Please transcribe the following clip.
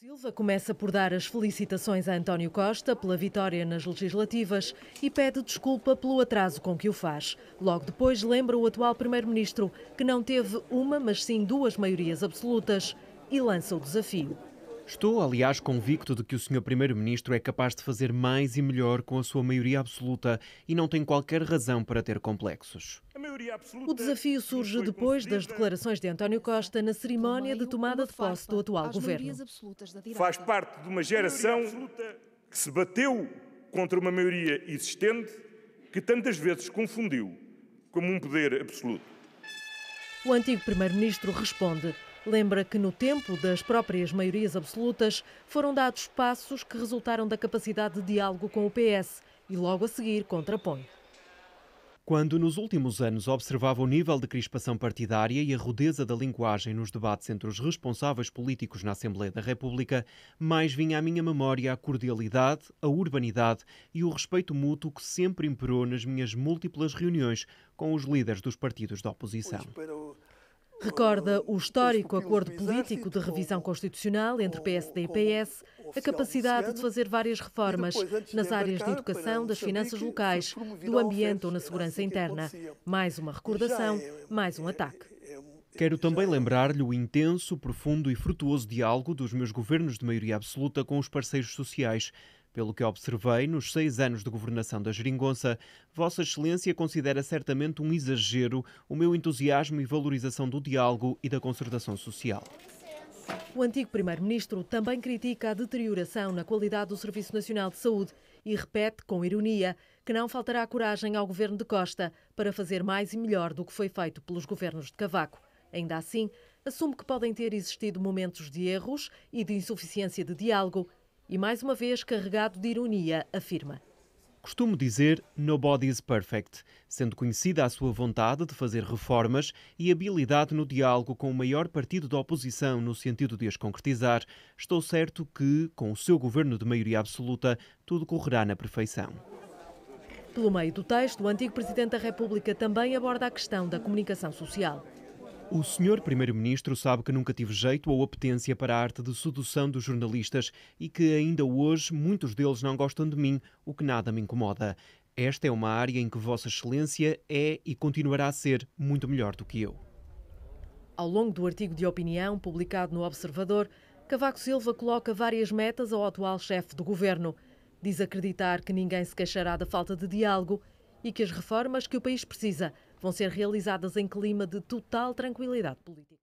Silva começa por dar as felicitações a António Costa pela vitória nas legislativas e pede desculpa pelo atraso com que o faz. Logo depois lembra o atual primeiro-ministro que não teve uma, mas sim duas maiorias absolutas e lança o desafio. Estou, aliás, convicto de que o Sr. Primeiro-Ministro é capaz de fazer mais e melhor com a sua maioria absoluta e não tem qualquer razão para ter complexos. O desafio surge depois das declarações de António Costa na cerimónia de tomada de posse do atual governo. Faz parte de uma geração que se bateu contra uma maioria existente que tantas vezes confundiu como um poder absoluto. O antigo primeiro-ministro responde: Lembra que no tempo das próprias maiorias absolutas foram dados passos que resultaram da capacidade de diálogo com o PS e logo a seguir contrapõe. Quando nos últimos anos observava o nível de crispação partidária e a rudeza da linguagem nos debates entre os responsáveis políticos na Assembleia da República, mais vinha à minha memória a cordialidade, a urbanidade e o respeito mútuo que sempre imperou nas minhas múltiplas reuniões com os líderes dos partidos da oposição. Recorda o histórico acordo político de revisão constitucional entre PSD e PS, a capacidade de fazer várias reformas nas áreas de educação, das finanças locais, do ambiente ou na segurança interna. Mais uma recordação, é mais um é ataque. É Quero também lembrar-lhe o intenso, profundo e frutuoso diálogo dos meus governos de maioria absoluta com os parceiros sociais. Pelo que observei, nos seis anos de governação da Geringonça, Vossa Excelência considera certamente um exagero o meu entusiasmo e valorização do diálogo e da concertação social. O antigo primeiro-ministro também critica a deterioração na qualidade do Serviço Nacional de Saúde e repete, com ironia, que não faltará coragem ao governo de Costa para fazer mais e melhor do que foi feito pelos governos de Cavaco. Ainda assim, assume que podem ter existido momentos de erros e de insuficiência de diálogo e, mais uma vez, carregado de ironia, afirma. Costumo dizer nobody is perfect, sendo conhecida a sua vontade de fazer reformas e habilidade no diálogo com o maior partido da oposição no sentido de as concretizar, estou certo que, com o seu governo de maioria absoluta, tudo correrá na perfeição. Pelo meio do texto, o antigo Presidente da República também aborda a questão da comunicação social. O senhor primeiro-ministro sabe que nunca tive jeito ou apetência para a arte de sedução dos jornalistas e que ainda hoje muitos deles não gostam de mim, o que nada me incomoda. Esta é uma área em que Vossa Excelência é e continuará a ser muito melhor do que eu. Ao longo do artigo de opinião publicado no Observador, Cavaco Silva coloca várias metas ao atual chefe do governo. Diz acreditar que ninguém se queixará da falta de diálogo e que as reformas que o país precisa vão ser realizadas em clima de total tranquilidade política.